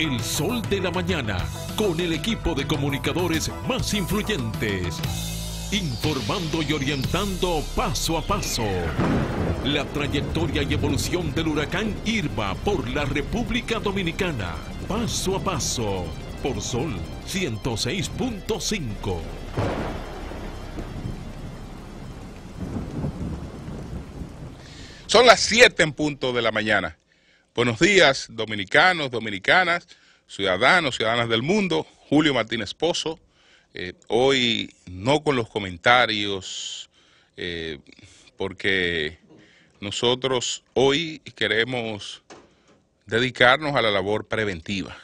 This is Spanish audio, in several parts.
El Sol de la Mañana, con el equipo de comunicadores más influyentes, informando y orientando paso a paso la trayectoria y evolución del huracán Irma por la República Dominicana, paso a paso, por Sol 106.5. Son las 7 en punto de la mañana. Buenos días, dominicanos, dominicanas ciudadanos, ciudadanas del mundo, Julio Martínez Pozo, eh, hoy no con los comentarios, eh, porque nosotros hoy queremos dedicarnos a la labor preventiva.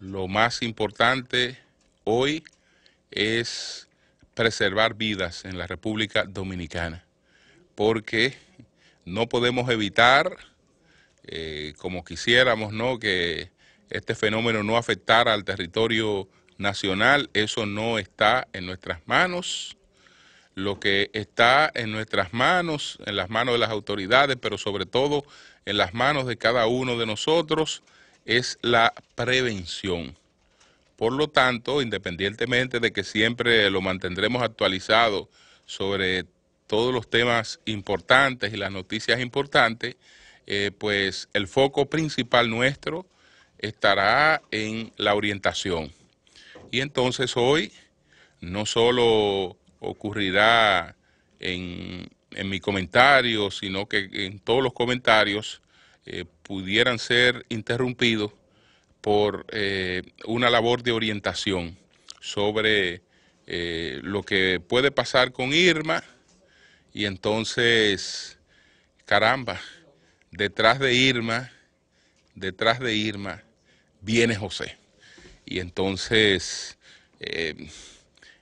Lo más importante hoy es preservar vidas en la República Dominicana, porque no podemos evitar, eh, como quisiéramos, ¿no? que este fenómeno no afectara al territorio nacional, eso no está en nuestras manos. Lo que está en nuestras manos, en las manos de las autoridades, pero sobre todo en las manos de cada uno de nosotros, es la prevención. Por lo tanto, independientemente de que siempre lo mantendremos actualizado sobre todos los temas importantes y las noticias importantes, eh, pues el foco principal nuestro estará en la orientación. Y entonces hoy no solo ocurrirá en, mi comentario, sino que en todos los comentarios eh, pudieran ser interrumpidos por eh, una labor de orientación sobre eh, lo que puede pasar con Irma y entonces, caramba, detrás de Irma, detrás de Irma viene José. Y entonces eh,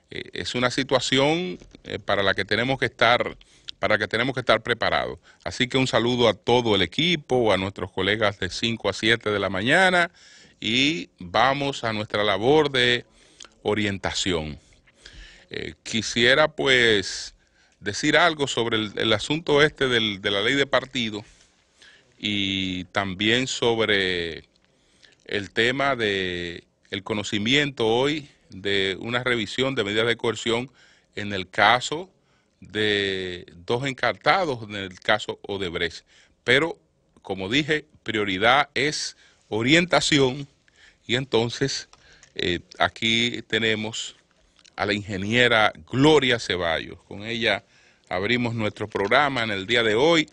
eh, es una situación eh, para la que tenemos que estar para que tenemos que estar preparados. Así que un saludo a todo el equipo, a nuestros colegas de 5 a 7 de la mañana y vamos a nuestra labor de orientación. quisiera pues decir algo sobre el, asunto este del, de la ley de partido y también sobre el tema de el conocimiento hoy de una revisión de medidas de coerción en el caso de dos encartados en el caso Odebrecht. Pero, como dije, prioridad es orientación y entonces eh, aquí tenemos a la ingeniera Gloria Ceballos. Con ella abrimos nuestro programa en el día de hoy.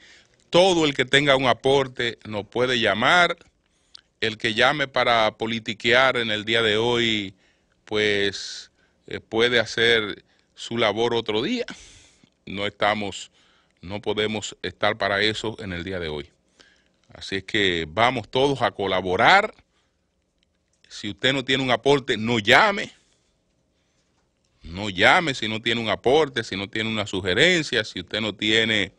Todo el que tenga un aporte nos puede llamar el que llame para politiquear en el día de hoy, pues eh, puede hacer su labor otro día. No estamos, no podemos estar para eso en el día de hoy. Así es que vamos todos a colaborar. Si usted no tiene un aporte, no llame. No llame si no tiene un aporte, si no tiene una sugerencia, si usted no tiene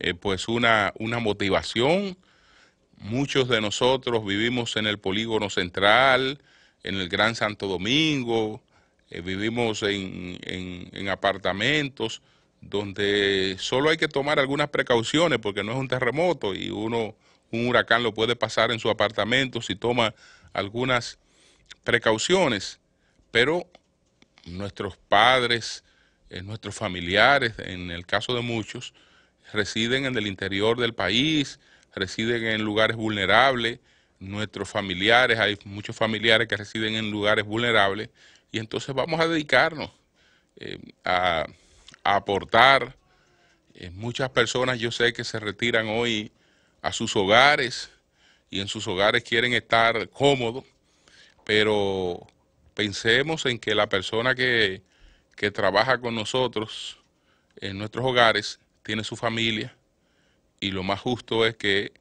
eh, pues una, una motivación Muchos de nosotros vivimos en el polígono central, en el Gran Santo Domingo, eh, vivimos en, apartamentos donde solo hay que tomar algunas precauciones porque no es un terremoto y uno, un huracán lo puede pasar en su apartamento si toma algunas precauciones, pero nuestros padres, eh, nuestros familiares, en el caso de muchos, residen en el interior del país, residen en lugares vulnerables, nuestros familiares, hay muchos familiares que residen en lugares vulnerables, y entonces vamos a dedicarnos eh, a, aportar. Eh, muchas personas yo sé que se retiran hoy a sus hogares y en sus hogares quieren estar cómodos, pero pensemos en que la persona que, que trabaja con nosotros en nuestros hogares tiene su familia, y lo más justo es que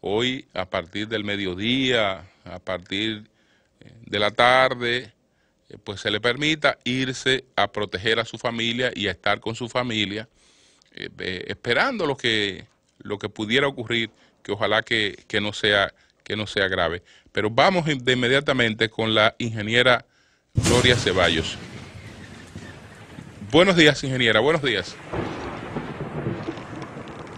hoy a partir del mediodía, a partir eh, de la tarde, eh, pues se le permita irse a proteger a su familia y a estar con su familia, eh, esperando lo que, lo que pudiera ocurrir, que ojalá que, no sea, que no sea grave. Pero vamos de inmediatamente con la ingeniera Gloria Ceballos. Buenos días, ingeniera, buenos días.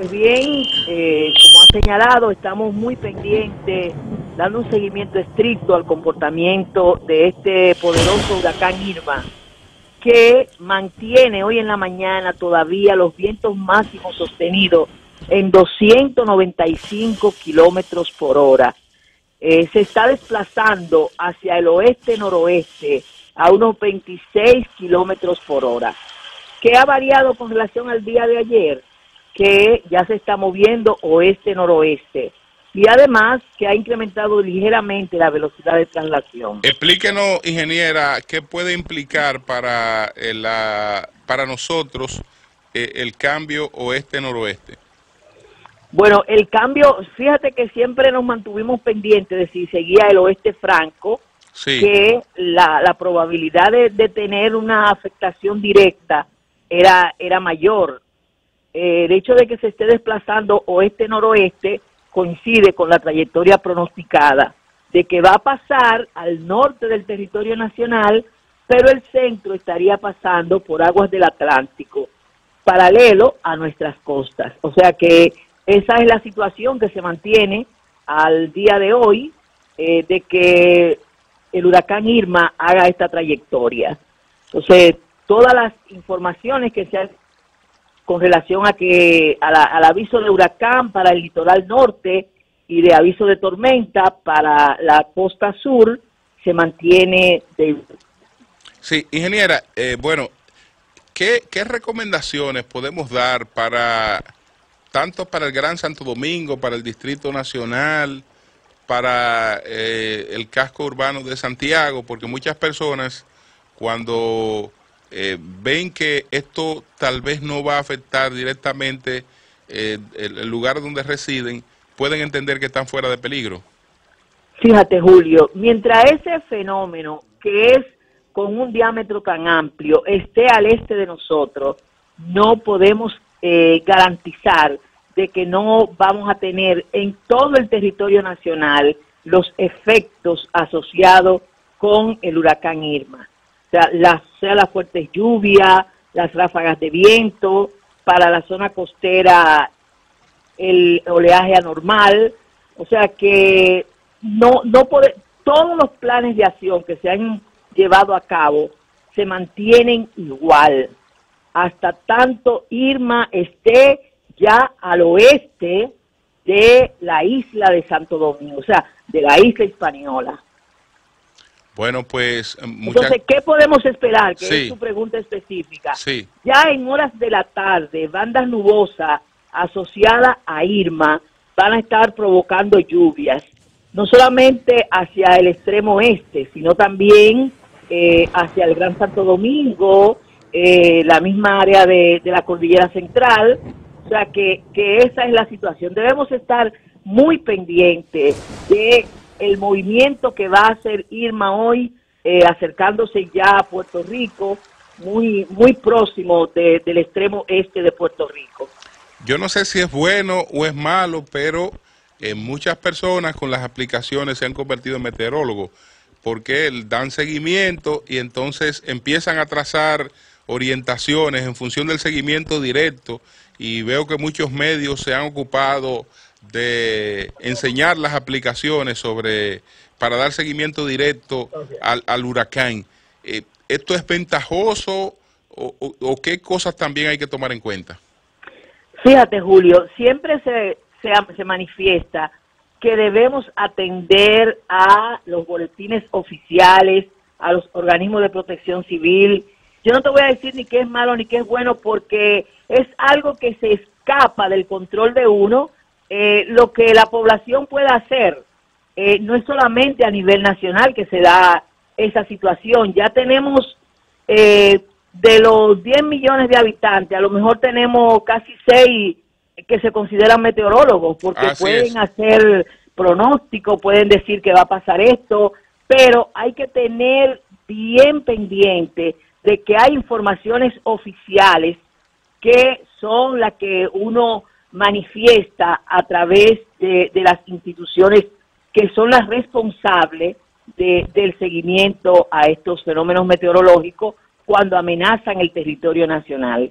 Pues bien, eh, como ha señalado, estamos muy pendientes, dando un seguimiento estricto al comportamiento de este poderoso huracán Irma, que mantiene hoy en la mañana todavía los vientos máximos sostenidos en 295 kilómetros por hora. Eh, se está desplazando hacia el oeste-noroeste a unos 26 kilómetros por hora. ¿Qué ha variado con relación al día de ayer? que ya se está moviendo oeste-noroeste y además que ha incrementado ligeramente la velocidad de traslación. Explíquenos, ingeniera, qué puede implicar para, eh, la, para nosotros eh, el cambio oeste-noroeste. Bueno, el cambio, fíjate que siempre nos mantuvimos pendientes de si seguía el oeste franco, que la, la probabilidad de, de, tener una afectación directa era, era mayor. Eh, el hecho de que se esté desplazando oeste-noroeste coincide con la trayectoria pronosticada de que va a pasar al norte del territorio nacional, pero el centro estaría pasando por aguas del Atlántico, paralelo a nuestras costas. O sea que esa es la situación que se mantiene al día de hoy, eh, de que el huracán Irma haga esta trayectoria. Entonces, todas las informaciones que se han con relación a que al aviso de huracán para el litoral norte y de aviso de tormenta para la costa sur se mantiene Sí, ingeniera, eh, bueno, ¿qué, recomendaciones podemos dar para tanto para el Gran Santo Domingo, para el Distrito Nacional, para eh, el casco urbano de Santiago, porque muchas personas cuando eh, ven que esto tal vez no va a afectar directamente eh, el, lugar donde residen, pueden entender que están fuera de peligro. Fíjate, Julio, mientras ese fenómeno, que es con un diámetro tan amplio, esté al este de nosotros, no podemos eh, garantizar de que no vamos a tener en todo el territorio nacional los efectos asociados con el huracán Irma sea, las, sea las fuertes lluvias, las ráfagas de viento, para la zona costera el oleaje anormal, o sea que no, no puede, todos los planes de acción que se han llevado a cabo se mantienen igual, hasta tanto Irma esté ya al oeste de la isla de Santo Domingo, o sea, de la isla española. Bueno, pues... Eh, Entonces, ¿qué podemos esperar? Que es su pregunta específica. Sí. Ya en horas de la tarde, bandas nubosas asociadas a Irma van a estar provocando lluvias, no solamente hacia el extremo este, sino también eh, hacia el Gran Santo Domingo, eh, la misma área de, la Cordillera Central. O sea, que, que esa es la situación. Debemos estar muy pendientes de el movimiento que va a hacer Irma hoy, eh, acercándose ya a Puerto Rico, muy, muy próximo del extremo este de Puerto Rico. Yo no sé si es bueno o es malo, pero en eh, muchas personas con las aplicaciones se han convertido en meteorólogos porque dan seguimiento y entonces empiezan a trazar orientaciones en función del seguimiento directo y veo que muchos medios se han ocupado de enseñar las aplicaciones sobre para dar seguimiento directo al, al huracán. Eh, ¿Esto es ventajoso o, qué cosas también hay que tomar en cuenta? Fíjate, Julio, siempre se, se, se manifiesta que debemos atender a los boletines oficiales, a los organismos de protección civil. Yo no te voy a decir ni qué es malo ni qué es bueno porque es algo que se escapa del control de uno eh, lo que la población pueda hacer, eh, no es solamente a nivel nacional que se da esa situación, ya tenemos eh, de los 10 millones de habitantes, a lo mejor tenemos casi 6 que se consideran meteorólogos, porque pueden hacer pronóstico, pueden decir que va a pasar esto, pero hay que tener bien pendiente de que hay informaciones oficiales que son las que uno manifiesta a través de, las instituciones que son las responsables del seguimiento a estos fenómenos meteorológicos cuando amenazan el territorio nacional.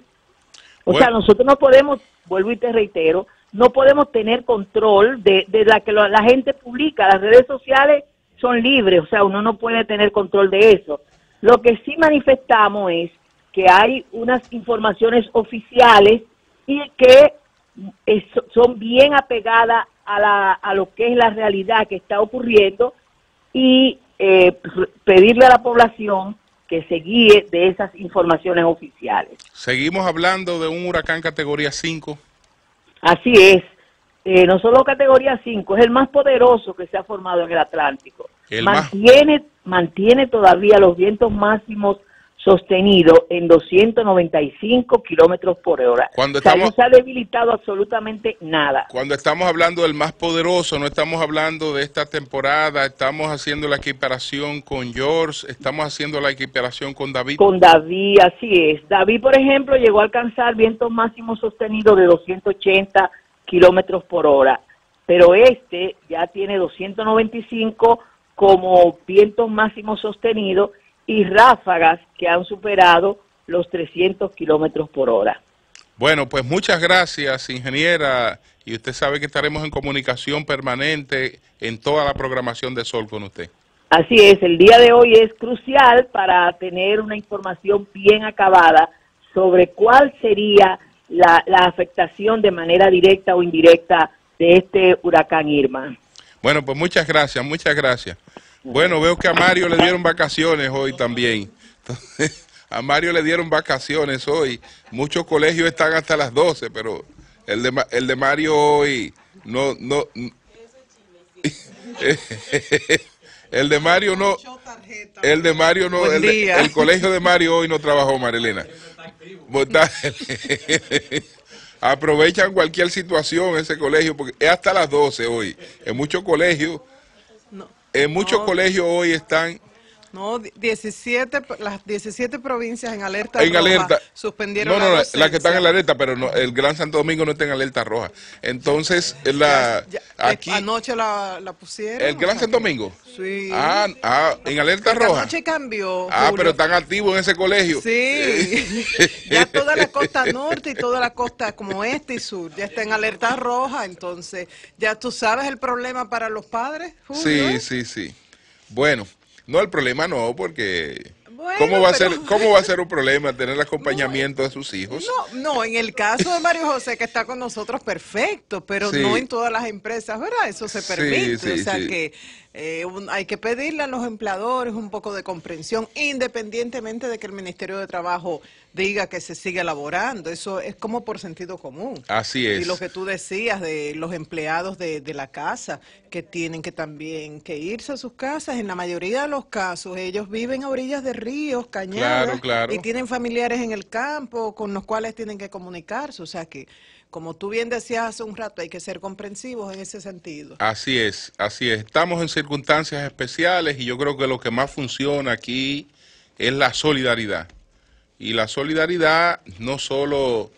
O sea, nosotros no podemos, vuelvo y te reitero, no podemos tener control de, de la que la gente publica. Las redes sociales son libres, o sea, uno no puede tener control de eso. Lo que sí manifestamos es que hay unas informaciones oficiales y que son bien apegadas a, lo que es la realidad que está ocurriendo y eh, pedirle a la población que se guíe de esas informaciones oficiales. Seguimos hablando de un huracán categoría 5. Así es. Eh, no solo categoría 5, es el más poderoso que se ha formado en el Atlántico. mantiene todavía los vientos máximos sostenido en 295 kilómetros por hora. Cuando estamos, no se ha debilitado absolutamente nada. Cuando estamos hablando del más poderoso, no estamos hablando de esta temporada, estamos haciendo la equiparación con George, estamos haciendo la equiparación con David. Con David, así es. David, por ejemplo, llegó a alcanzar vientos máximos sostenidos de 280 kilómetros por hora, pero este ya tiene 295 como vientos máximos sostenidos y ráfagas que han superado los 300 kilómetros por hora. Bueno, pues muchas gracias, ingeniera. Y usted sabe que estaremos en comunicación permanente en toda la programación de Sol con usted. Así es, el día de hoy es crucial para tener una información bien acabada sobre cuál sería la, afectación de manera directa o indirecta de este huracán Irma. Bueno, pues muchas gracias, muchas gracias. Bueno, veo que a Mario le dieron vacaciones hoy también. a Mario le dieron vacaciones hoy. Muchos colegios están hasta las 12, pero el de, el de Mario hoy no... no el de Mario no... El de Mario no... El, el colegio de Mario hoy no trabajó, Marilena. Aprovechan cualquier situación ese colegio, porque es hasta las 12 hoy. En muchos colegios en muchos colegios hoy están no, 17, las 17 provincias en alerta en alerta. suspendieron No, no, las que están en alerta, pero no, el Gran Santo Domingo no está en alerta roja. Entonces, la, eh, aquí... Anoche la, la, pusieron. ¿El Gran Santo Domingo? Sí. Ah, ah en alerta roja. Anoche cambió. Ah, pero están activos en ese colegio. Sí. ya toda la costa norte y toda la costa como este y sur ya está en alerta roja. Entonces, ¿ya tú sabes el problema para los padres, Sí, sí, sí. Bueno. No, el problema no, porque... ¿Cómo, va a ser, ¿Cómo va a ser un problema tener el acompañamiento de sus hijos? No, no, en el caso de Mario José, que está con nosotros, perfecto, pero no en todas las empresas, ¿verdad? Eso se permite. o sea que eh, hay que pedirle a los empleadores un poco de comprensión, independientemente de que el Ministerio de Trabajo diga que se sigue elaborando. Eso es como por sentido común. Así es. Y lo que tú decías de los empleados de, la casa, que tienen que también que irse a sus casas. En la mayoría de los casos, ellos viven a orillas de ríos, cañadas, y tienen familiares en el campo con los cuales tienen que comunicarse. O sea que como tú bien decías hace un rato, hay que ser comprensivos en ese sentido. Así es, así es. Estamos en circunstancias especiales y yo creo que lo que más funciona aquí es la solidaridad. Y la solidaridad no solo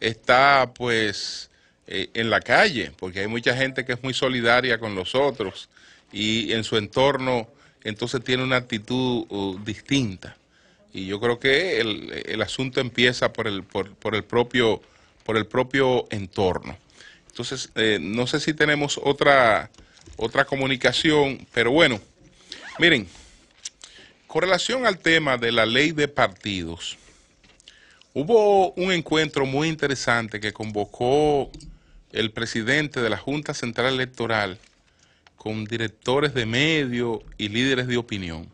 está pues eh, en la calle, porque hay mucha gente que es muy solidaria con los otros y en su entorno entonces tiene una actitud uh, distinta. Y yo creo que el, el asunto empieza por el, por, por, el propio, por el propio entorno. Entonces, eh, no sé si tenemos otra, otra comunicación, pero bueno, miren, con relación al tema de la ley de partidos, Hubo un encuentro muy interesante que convocó el presidente de la Junta Central Electoral con directores de medios y líderes de opinión.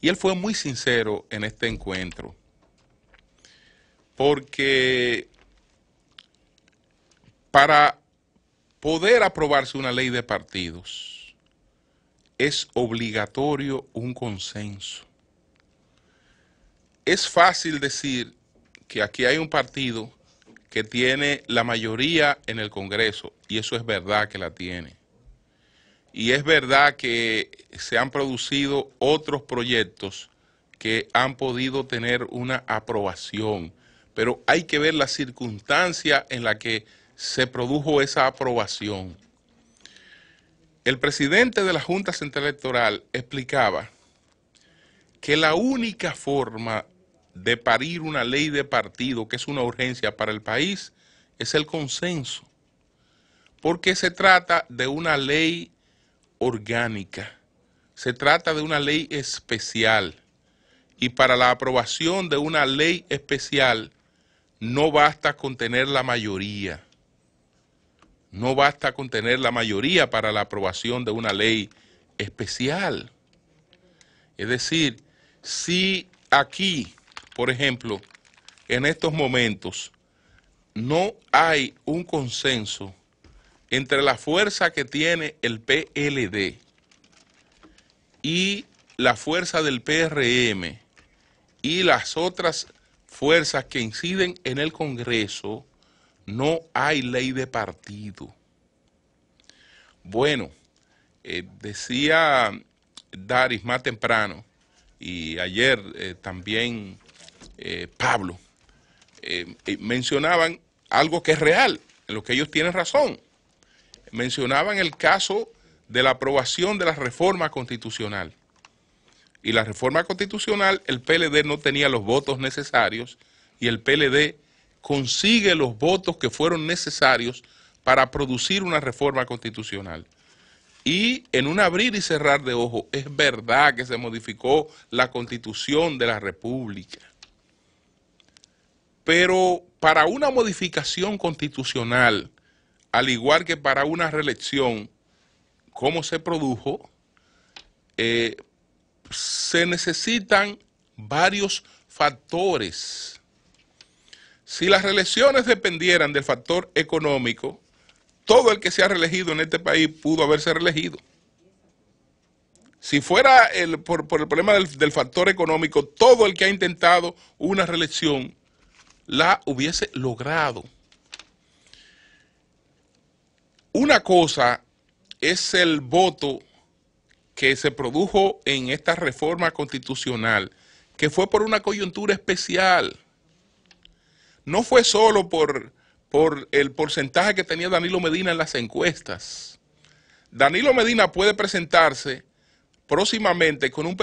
Y él fue muy sincero en este encuentro, porque para poder aprobarse una ley de partidos es obligatorio un consenso. Es fácil decir, que aquí hay un partido que tiene la mayoría en el Congreso, y eso es verdad que la tiene. Y es verdad que se han producido otros proyectos que han podido tener una aprobación, pero hay que ver la circunstancia en la que se produjo esa aprobación. El presidente de la Junta Central Electoral explicaba que la única forma de parir una ley de partido, que es una urgencia para el país, es el consenso. Porque se trata de una ley orgánica, se trata de una ley especial. Y para la aprobación de una ley especial no basta con tener la mayoría. No basta con tener la mayoría para la aprobación de una ley especial. Es decir, si aquí por ejemplo, en estos momentos no hay un consenso entre la fuerza que tiene el PLD y la fuerza del PRM y las otras fuerzas que inciden en el Congreso, no hay ley de partido. Bueno, eh, decía Daris más temprano y ayer eh, también eh, Pablo, eh, mencionaban algo que es real, en lo que ellos tienen razón. Mencionaban el caso de la aprobación de la reforma constitucional. Y la reforma constitucional, el PLD no tenía los votos necesarios y el PLD consigue los votos que fueron necesarios para producir una reforma constitucional. Y en un abrir y cerrar de ojos, es verdad que se modificó la constitución de la República. Pero para una modificación constitucional, al igual que para una reelección, como se produjo, eh, se necesitan varios factores. Si las reelecciones dependieran del factor económico, todo el que se ha reelegido en este país pudo haberse reelegido. Si fuera por, el problema del, del factor económico, todo el que ha intentado una reelección la hubiese logrado. Una cosa es el voto que se produjo en esta reforma constitucional, que fue por una coyuntura especial. No fue solo por, por el porcentaje que tenía Danilo Medina en las encuestas. Danilo Medina puede presentarse próximamente con un,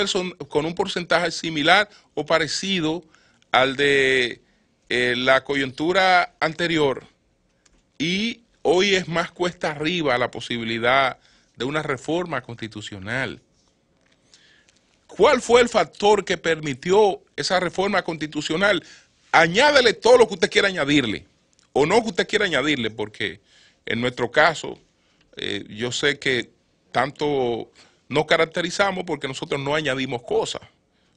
con un porcentaje similar o parecido al de eh, la coyuntura anterior y hoy es más cuesta arriba la posibilidad de una reforma constitucional. ¿Cuál fue el factor que permitió esa reforma constitucional? Añádele todo lo que usted quiera añadirle, o no que usted quiera añadirle, porque en nuestro caso, eh, yo sé que tanto nos caracterizamos porque nosotros no añadimos cosas.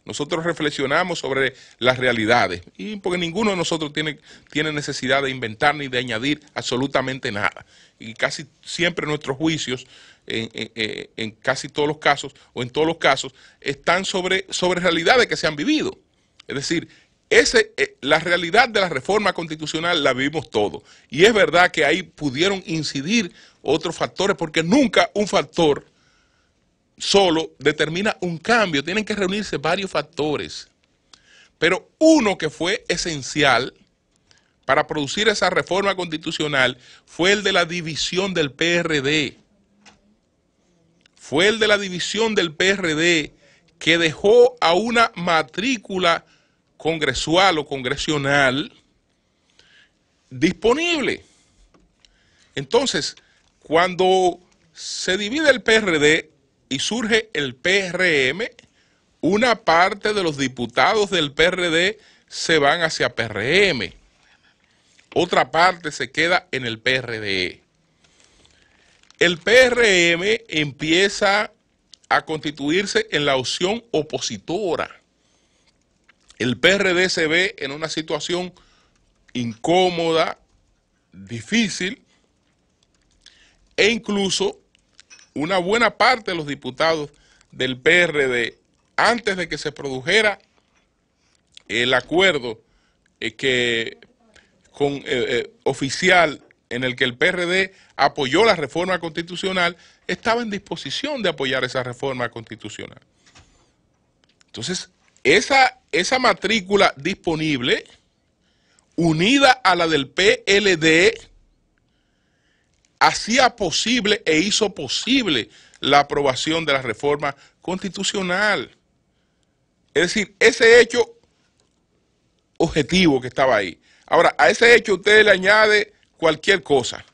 Nosotros reflexionamos sobre las realidades y porque ninguno de nosotros tiene, tiene necesidad de inventar ni de añadir absolutamente nada. Y casi siempre nuestros juicios, en, casi todos los casos o en todos los casos, están sobre, sobre realidades que se han vivido. Es decir, eh, la realidad de la reforma constitucional la vivimos todos. Y es verdad que ahí pudieron incidir otros factores, porque nunca un factor solo determina un cambio. Tienen que reunirse varios factores. Pero uno que fue esencial para producir esa reforma constitucional fue el de la división del PRD. Fue el de la división del PRD que dejó a una matrícula congresual o congresional disponible. Entonces, cuando se divide el PRD, y surge el PRM, una parte de los diputados del PRD se van hacia PRM, otra parte se queda en el PRD. El PRM empieza a constituirse en la opción opositora. El PRD se ve en una situación incómoda, difícil, e incluso una buena parte de los diputados del PRD antes de que se produjera el acuerdo eh, que con, eh, eh, oficial en el que el PRD apoyó la reforma constitucional, estaba en disposición de apoyar esa reforma constitucional. Entonces, esa, esa matrícula disponible, unida a la del PLD, hacía posible e hizo posible la aprobación de la reforma constitucional. Es decir, ese hecho objetivo que estaba ahí. Ahora, a ese hecho usted le añade cualquier cosa.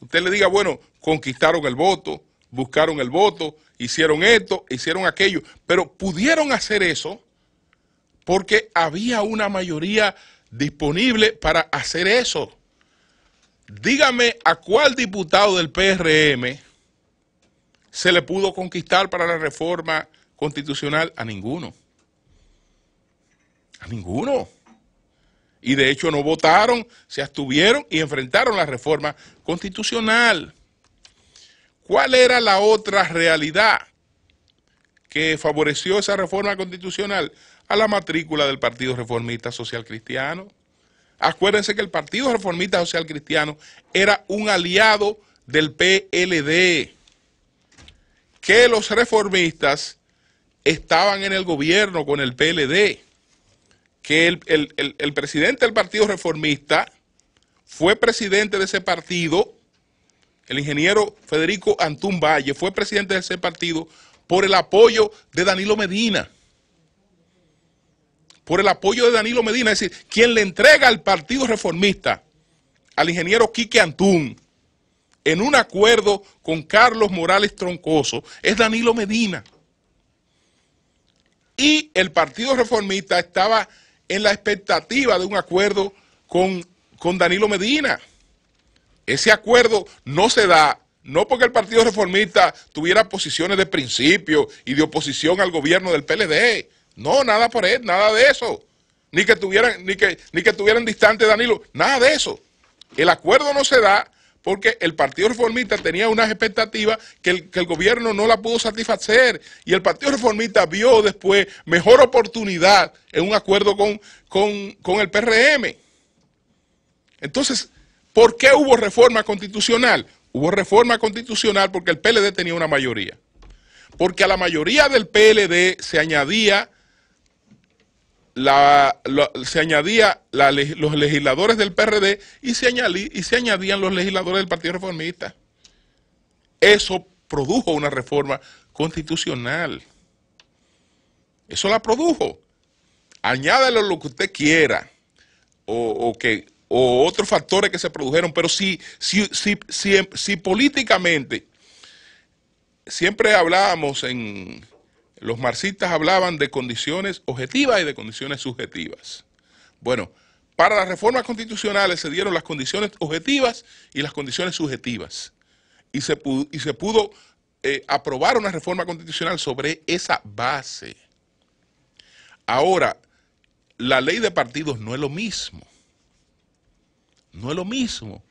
Usted le diga, bueno, conquistaron el voto, buscaron el voto, hicieron esto, hicieron aquello, pero pudieron hacer eso porque había una mayoría disponible para hacer eso dígame a cuál diputado del PRM se le pudo conquistar para la reforma constitucional. A ninguno. A ninguno. Y de hecho no votaron, se abstuvieron y enfrentaron la reforma constitucional. ¿Cuál era la otra realidad que favoreció esa reforma constitucional? A la matrícula del Partido Reformista Social Cristiano. Acuérdense que el Partido Reformista Social Cristiano era un aliado del PLD, que los reformistas estaban en el gobierno con el PLD, que el, presidente del Partido Reformista fue presidente de ese partido, el ingeniero Federico Antún Valle fue presidente de ese partido por el apoyo de Danilo Medina por el apoyo de Danilo Medina, es decir, quien le entrega al Partido Reformista, al ingeniero Quique Antún, en un acuerdo con Carlos Morales Troncoso, es Danilo Medina. Y el Partido Reformista estaba en la expectativa de un acuerdo con, con Danilo Medina. Ese acuerdo no se da no porque el Partido Reformista tuviera posiciones de principio y de oposición al gobierno del PLD, no, nada por él, nada de eso. Ni que tuvieran, ni que, ni que tuvieran distante Danilo, nada de eso. El acuerdo no se da porque el Partido Reformista tenía unas expectativas que el, gobierno no la pudo satisfacer y el Partido Reformista vio después mejor oportunidad en un acuerdo con, con el PRM. Entonces, ¿por qué hubo reforma constitucional? Hubo reforma constitucional porque el PLD tenía una mayoría. Porque a la mayoría del PLD se añadía la, se añadía los legisladores del PRD y se, añadían los legisladores del Partido Reformista. Eso produjo una reforma constitucional. Eso la produjo. Añádelo lo que usted quiera o, que, otros factores que se produjeron, pero si políticamente, siempre hablábamos en, los marxistas hablaban de condiciones objetivas y de condiciones subjetivas. Bueno, para las reformas constitucionales se dieron las condiciones objetivas y las condiciones subjetivas. Y se pudo, eh, aprobar una reforma constitucional sobre esa base. Ahora, la ley de partidos no es lo mismo. No es lo mismo.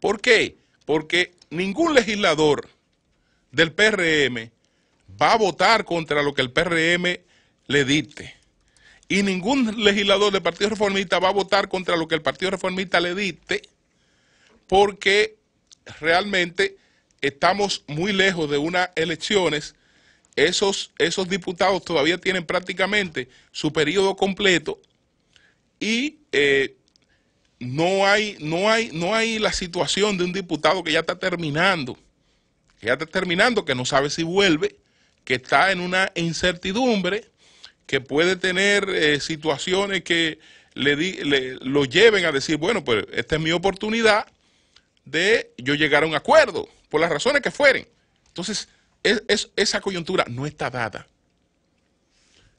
¿Por qué? Porque ningún legislador del PRM va a votar contra lo que el PRM le dicte. Y ningún legislador del Partido Reformista va a votar contra lo que el Partido Reformista le dicte porque realmente estamos muy lejos de unas elecciones. Esos, esos diputados todavía tienen prácticamente su periodo completo y eh, no, hay, no, hay, no hay la situación de un diputado que ya está terminando, que ya está terminando, que no sabe si vuelve que está en una incertidumbre, que puede tener eh, situaciones que le, lo lleven a decir, bueno, pues esta es mi oportunidad de yo llegar a un acuerdo, por las razones que fueren. Entonces, esa coyuntura no está dada.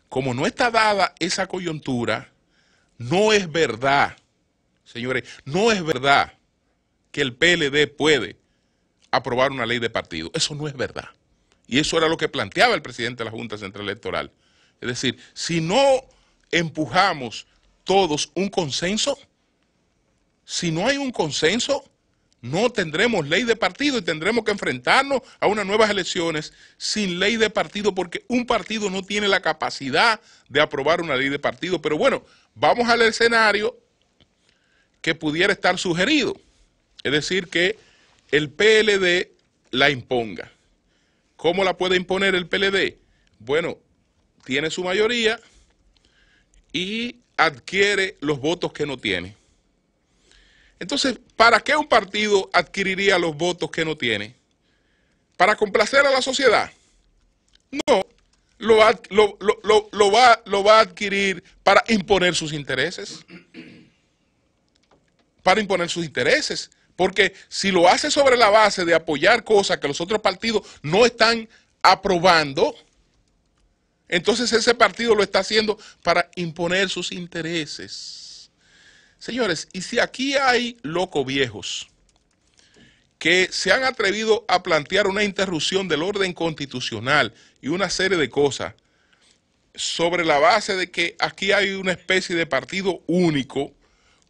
Como no está dada esa coyuntura, no es verdad, señores, no es verdad que el PLD puede aprobar una ley de partido. Eso no es verdad. Y eso era lo que planteaba el presidente de la Junta Central Electoral. Es decir, si no empujamos todos un consenso, si no hay un consenso, no tendremos ley de partido y tendremos que enfrentarnos a unas nuevas elecciones sin ley de partido porque un partido no tiene la capacidad de aprobar una ley de partido. Pero bueno, vamos al escenario que pudiera estar sugerido. Es decir, que el PLD la imponga. ¿Cómo la puede imponer el PLD? Bueno, tiene su mayoría y adquiere los votos que no tiene. Entonces, ¿para qué un partido adquiriría los votos que no tiene? ¿Para complacer a la sociedad? No, lo, lo, lo va, va, a adquirir para imponer sus intereses. Para imponer sus intereses. Porque si lo hace sobre la base de apoyar cosas que los otros partidos no están aprobando, entonces ese partido lo está haciendo para imponer sus intereses. Señores, y si aquí hay locos viejos que se han atrevido a plantear una interrupción del orden constitucional y una serie de cosas sobre la base de que aquí hay una especie de partido único,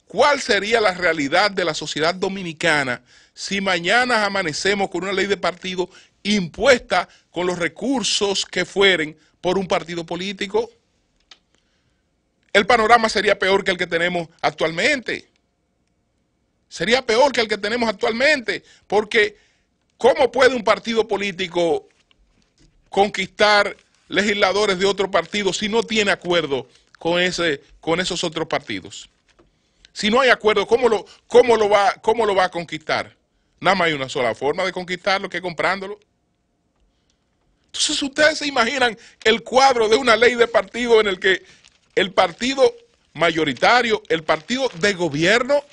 ¿Cuál sería la realidad de la sociedad dominicana si mañana amanecemos con una ley de partido impuesta con los recursos que fueren por un partido político? El panorama sería peor que el que tenemos actualmente. Sería peor que el que tenemos actualmente, porque ¿cómo puede un partido político conquistar legisladores de otro partido si no tiene acuerdo con, ese, con esos otros partidos? Si no hay acuerdo, ¿cómo lo, cómo lo, va, cómo lo va a conquistar? Nada más hay una sola forma de conquistarlo que comprándolo. Entonces ustedes se imaginan el cuadro de una ley de partido en el que el partido mayoritario, el partido de gobierno,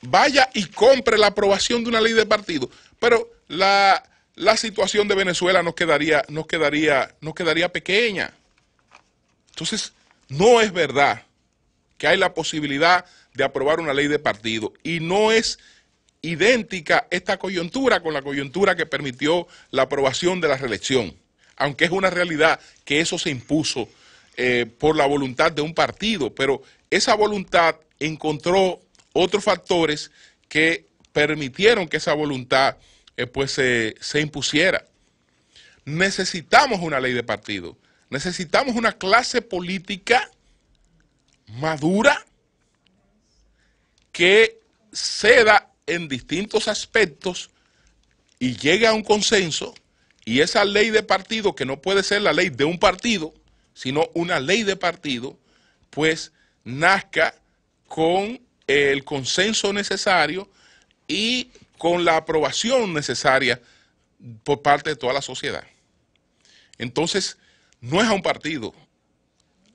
vaya y compre la aprobación de una ley de partido. Pero la, situación de Venezuela quedaría, quedaría, nos quedaría pequeña. Entonces, no es verdad que hay la posibilidad de aprobar una ley de partido y no es idéntica esta coyuntura con la coyuntura que permitió la aprobación de la reelección, aunque es una realidad que eso se impuso eh, por la voluntad de un partido, pero esa voluntad encontró otros factores que permitieron que esa voluntad eh, pues se impusiera. Necesitamos una ley de partido, necesitamos una clase política madura que ceda en distintos aspectos y llegue a un consenso y esa ley de partido, que no puede ser la ley de un partido, sino una ley de partido, pues nazca con el consenso necesario y con la aprobación necesaria por parte de toda la sociedad. Entonces, no es a un partido,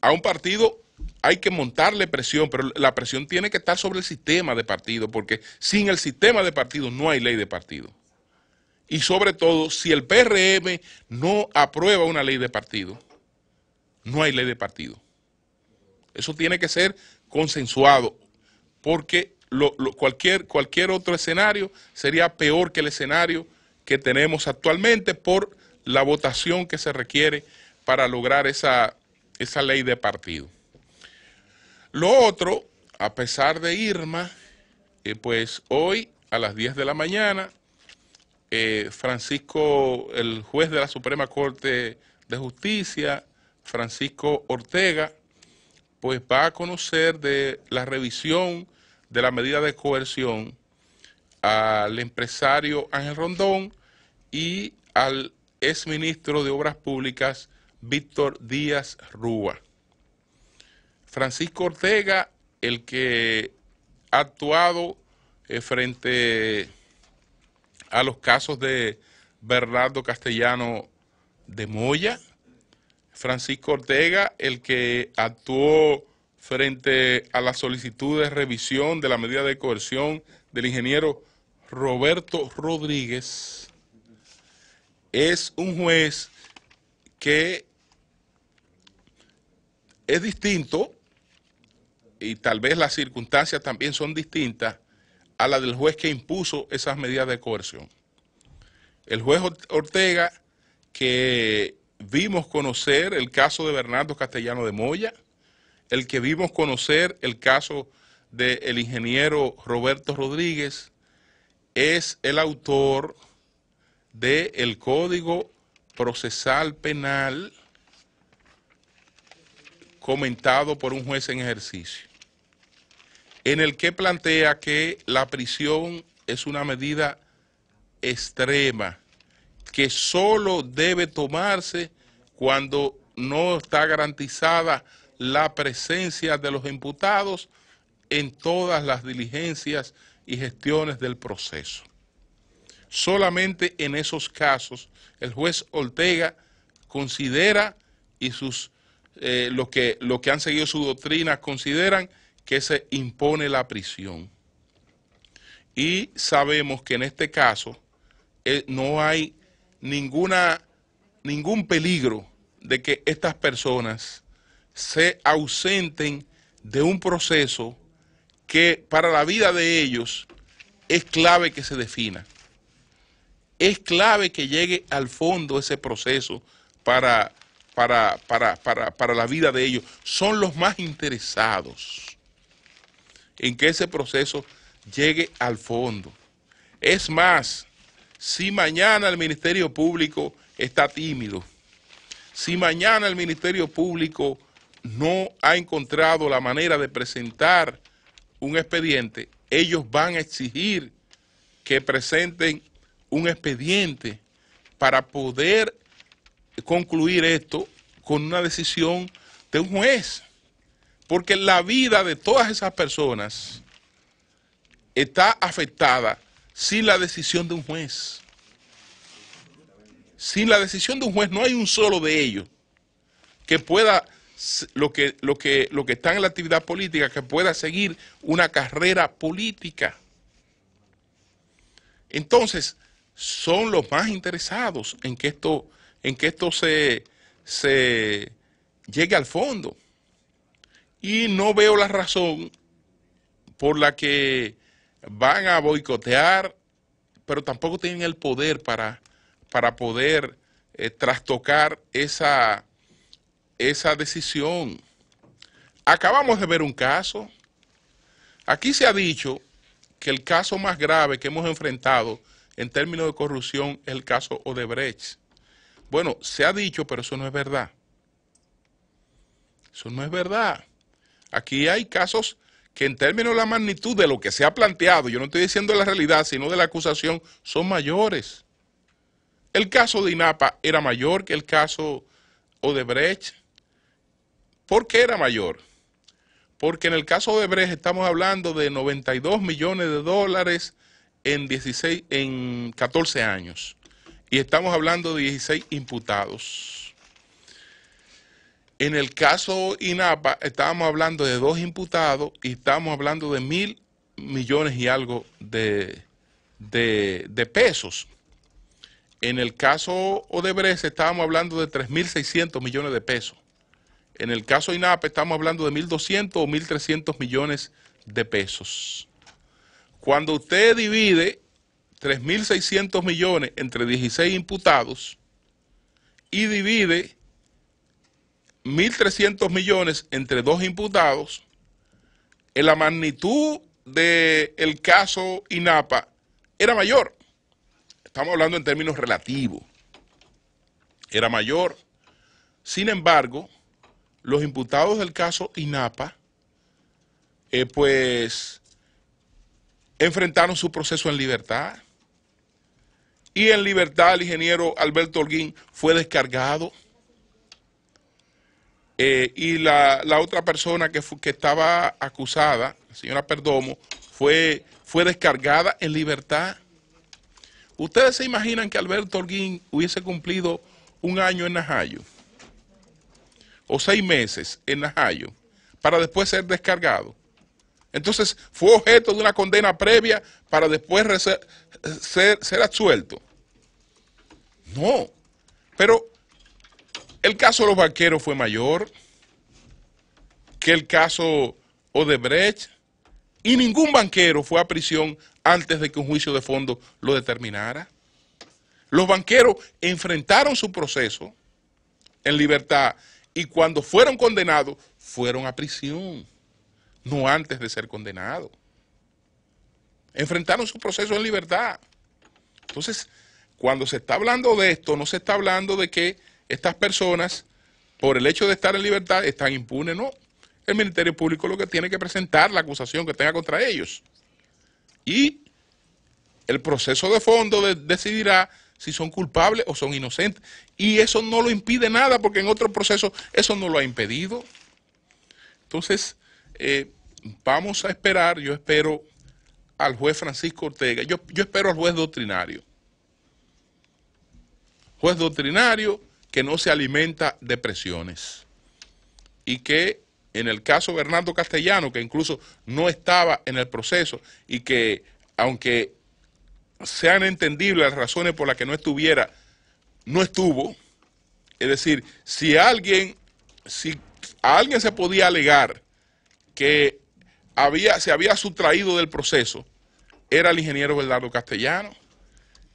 a un partido hay que montarle presión, pero la presión tiene que estar sobre el sistema de partido, porque sin el sistema de partido no hay ley de partido. Y sobre todo, si el PRM no aprueba una ley de partido, no hay ley de partido. Eso tiene que ser consensuado, porque cualquier, cualquier otro escenario sería peor que el escenario que tenemos actualmente por la votación que se requiere para lograr esa, esa ley de partido. Lo otro, a pesar de Irma, eh, pues hoy a las 10 de la mañana, eh, Francisco, el juez de la Suprema Corte de Justicia, Francisco Ortega, pues va a conocer de la revisión de la medida de coerción al empresario Ángel Rondón y al exministro de Obras Públicas, Víctor Díaz Rúa. Francisco Ortega, el que ha actuado eh, frente a los casos de Bernardo Castellano de Moya, Francisco Ortega, el que actuó frente a la solicitud de revisión de la medida de coerción del ingeniero Roberto Rodríguez, es un juez que es distinto y tal vez las circunstancias también son distintas a la del juez que impuso esas medidas de coerción. El juez Ortega, que vimos conocer el caso de Bernardo Castellano de Moya, el que vimos conocer el caso del ingeniero Roberto Rodríguez, es el autor del Código Procesal Penal comentado por un juez en ejercicio en el que plantea que la prisión es una medida extrema que solo debe tomarse cuando no está garantizada la presencia de los imputados en todas las diligencias y gestiones del proceso. Solamente en esos casos el juez Ortega considera y sus, eh, los que, lo que han seguido su doctrina consideran que se impone la prisión. Y sabemos que en este caso eh, no hay ninguna, ningún peligro de que estas personas se ausenten de un proceso que para la vida de ellos es clave que se defina. Es clave que llegue al fondo ese proceso para, para, para, para, para la vida de ellos. Son los más interesados en que ese proceso llegue al fondo. Es más, si mañana el Ministerio Público está tímido, si mañana el Ministerio Público no ha encontrado la manera de presentar un expediente, ellos van a exigir que presenten un expediente para poder concluir esto con una decisión de un juez. Porque la vida de todas esas personas está afectada sin la decisión de un juez. Sin la decisión de un juez no hay un solo de ellos que pueda, lo que, lo que, lo que está en la actividad política, que pueda seguir una carrera política. Entonces, son los más interesados en que esto, en que esto se, se llegue al fondo. Y no veo la razón por la que van a boicotear, pero tampoco tienen el poder para, para poder eh, trastocar esa, esa decisión. Acabamos de ver un caso. Aquí se ha dicho que el caso más grave que hemos enfrentado en términos de corrupción es el caso Odebrecht. Bueno, se ha dicho, pero eso no es verdad. Eso no es verdad. Aquí hay casos que en términos de la magnitud de lo que se ha planteado, yo no estoy diciendo la realidad, sino de la acusación, son mayores. El caso de INAPA era mayor que el caso Odebrecht. ¿Por qué era mayor? Porque en el caso Odebrecht estamos hablando de 92 millones de dólares en, 16, en 14 años. Y estamos hablando de 16 imputados. En el caso INAPA estábamos hablando de dos imputados y estamos hablando de mil millones y algo de, pesos. En el caso Odebrecht estábamos hablando de 3.600 millones de pesos. En el caso INAPA estamos hablando de 1.200 o 1.300 millones de pesos. Cuando usted divide 3.600 millones entre 16 imputados y divide 1.300 millones entre dos imputados. En la magnitud del caso INAPA era mayor. Estamos hablando en términos relativos. Era mayor. Sin embargo, los imputados del caso INAPA, eh, pues, enfrentaron su proceso en libertad. Y en libertad el ingeniero Alberto Holguín fue descargado eh, y la, otra persona que, que estaba acusada, la señora Perdomo, fue, fue descargada en libertad. ¿Ustedes se imaginan que Alberto Orguín hubiese cumplido un año en Najayo? O seis meses en Najayo, para después ser descargado. Entonces fue objeto de una condena previa para después ser, ser, ser absuelto. No, pero el caso de los banqueros fue mayor que el caso Odebrecht y ningún banquero fue a prisión antes de que un juicio de fondo lo determinara. Los banqueros enfrentaron su proceso en libertad y cuando fueron condenados fueron a prisión, no antes de ser condenados. Enfrentaron su proceso en libertad. Entonces, cuando se está hablando de esto, no se está hablando de que estas personas, por el hecho de estar en libertad, están impunes. No, el Ministerio Público lo que tiene que presentar la acusación que tenga contra ellos. Y el proceso de fondo decidirá si son culpables o son inocentes. Y eso no lo impide nada, porque en otro proceso eso no lo ha impedido. Entonces, eh, vamos a esperar, yo espero al juez Francisco Ortega, yo, yo espero al juez doctrinario. Juez doctrinario que no se alimenta de presiones y que en el caso Bernardo Castellano, que incluso no estaba en el proceso y que aunque sean entendibles las razones por las que no estuviera, no estuvo. Es decir, si alguien, si a alguien se podía alegar que había, se había sustraído del proceso, era el ingeniero Bernardo Castellano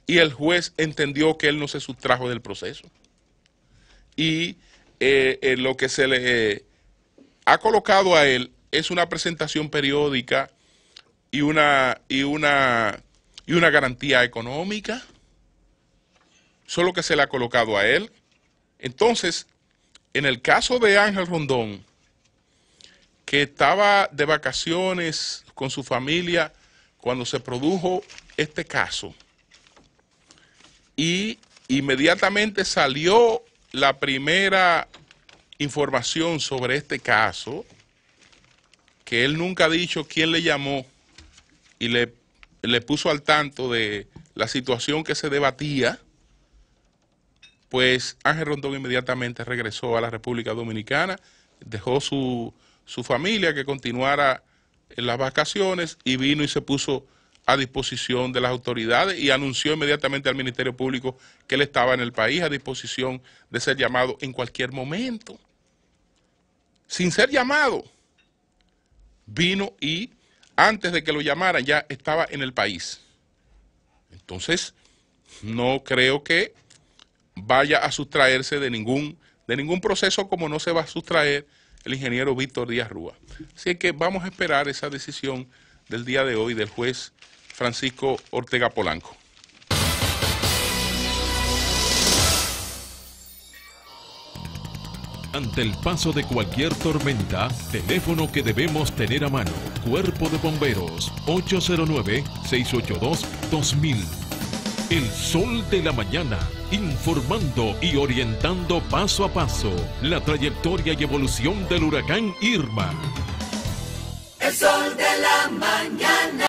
y el juez entendió que él no se sustrajo del proceso y eh, eh, lo que se le eh, ha colocado a él es una presentación periódica y una, y una, y una garantía económica. Eso es lo que se le ha colocado a él. Entonces, en el caso de Ángel Rondón, que estaba de vacaciones con su familia cuando se produjo este caso, y inmediatamente salió la primera información sobre este caso, que él nunca ha dicho quién le llamó y le, le puso al tanto de la situación que se debatía, pues Ángel Rondón inmediatamente regresó a la República Dominicana, dejó su, su familia que continuara en las vacaciones y vino y se puso a disposición de las autoridades y anunció inmediatamente al Ministerio Público que él estaba en el país a disposición de ser llamado en cualquier momento. Sin ser llamado, vino y antes de que lo llamaran ya estaba en el país. Entonces, no creo que vaya a sustraerse de ningún, de ningún proceso como no se va a sustraer el ingeniero Víctor Díaz Rúa. Así que vamos a esperar esa decisión del día de hoy del juez Francisco Ortega Polanco. Ante el paso de cualquier tormenta, teléfono que debemos tener a mano. Cuerpo de Bomberos, 809-682-2000. El sol de la mañana, informando y orientando paso a paso la trayectoria y evolución del huracán Irma. El sol de la mañana.